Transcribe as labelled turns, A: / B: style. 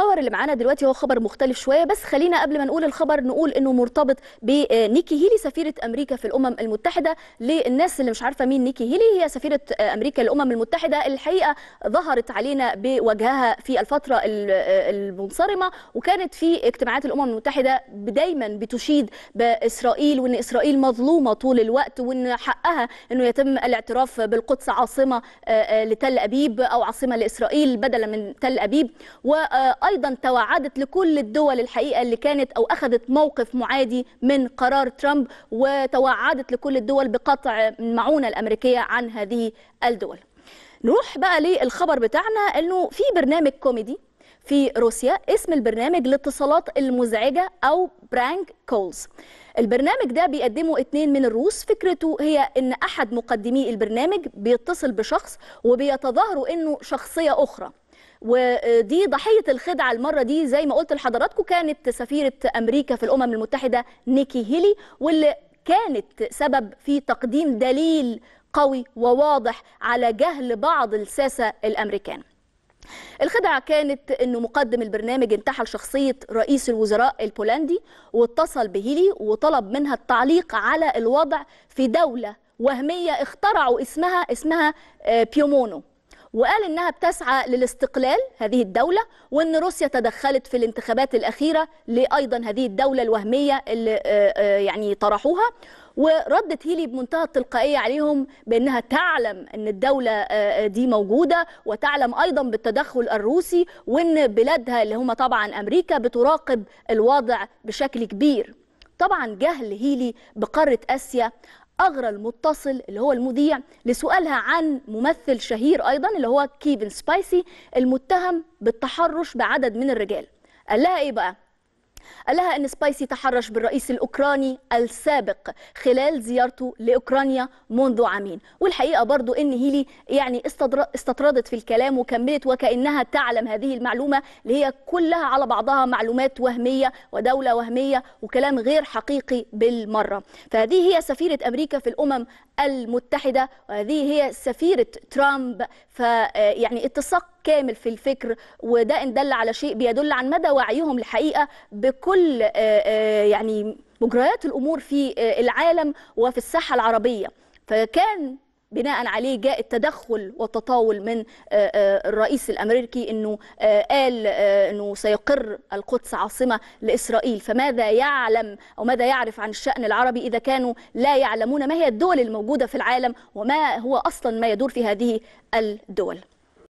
A: الخبر اللي معانا دلوقتي هو خبر مختلف شويه بس خلينا قبل ما نقول الخبر نقول انه مرتبط بنيكي آه، هيلي سفيره امريكا في الامم المتحده للناس اللي مش عارفه مين نيكي هيلي هي سفيره آه، امريكا للامم المتحده الحقيقه ظهرت علينا بوجهها في الفتره آه، المنصرمه وكانت في اجتماعات الامم المتحده دايما بتشيد باسرائيل وان اسرائيل مظلومه طول الوقت وان حقها انه يتم الاعتراف بالقدس عاصمه لتل ابيب او عاصمه لاسرائيل بدلا من تل ابيب و ايضا توعدت لكل الدول الحقيقه اللي كانت او اخذت موقف معادي من قرار ترامب وتوعدت لكل الدول بقطع المعونه الامريكيه عن هذه الدول نروح بقى للخبر بتاعنا انه في برنامج كوميدي في روسيا اسم البرنامج الاتصالات المزعجة أو برانك كولز البرنامج ده بيقدمه اتنين من الروس فكرته هي ان احد مقدمي البرنامج بيتصل بشخص وبيتظاهروا انه شخصية اخرى ودي ضحيه الخدعه المره دي زي ما قلت لحضراتكم كانت سفيره امريكا في الامم المتحده نيكي هيلي واللي كانت سبب في تقديم دليل قوي وواضح على جهل بعض الساسه الامريكان الخدعة كانت أنه مقدم البرنامج انتحل شخصية رئيس الوزراء البولندي واتصل بهيلي وطلب منها التعليق على الوضع في دولة وهمية اخترعوا اسمها اسمها آه، بيومونو وقال إنها بتسعى للاستقلال هذه الدولة وإن روسيا تدخلت في الانتخابات الأخيرة لأيضا هذه الدولة الوهمية اللي آه، آه، يعني طرحوها وردت هيلي بمنتهى التلقائية عليهم بأنها تعلم أن الدولة آه، دي موجودة وتعلم أيضا بالتدخل الروسي وأن بلادها اللي هم طبعا أمريكا بتراقب الوضع بشكل كبير طبعا جهل هيلي بقارة آسيا أغرى المتصل اللي هو المذيع لسؤالها عن ممثل شهير أيضا اللي هو كيفن سبايسي المتهم بالتحرش بعدد من الرجال قال لها إيه بقى قالها أن سبايسي تحرش بالرئيس الأوكراني السابق خلال زيارته لأوكرانيا منذ عامين والحقيقة برضو أن هيلي يعني استطردت في الكلام وكملت وكأنها تعلم هذه المعلومة اللي هي كلها على بعضها معلومات وهمية ودولة وهمية وكلام غير حقيقي بالمرة فهذه هي سفيرة أمريكا في الأمم المتحدة وهذه هي سفيرة ترامب فيعني اتساق كامل في الفكر وده ان دل على شيء بيدل عن مدى وعيهم الحقيقه بكل يعني مجريات الامور في العالم وفي الساحه العربيه فكان بناء عليه جاء التدخل والتطاول من الرئيس الامريكي انه قال انه سيقر القدس عاصمه لاسرائيل فماذا يعلم او ماذا يعرف عن الشان العربي اذا كانوا لا يعلمون ما هي الدول الموجوده في العالم وما هو اصلا ما يدور في هذه الدول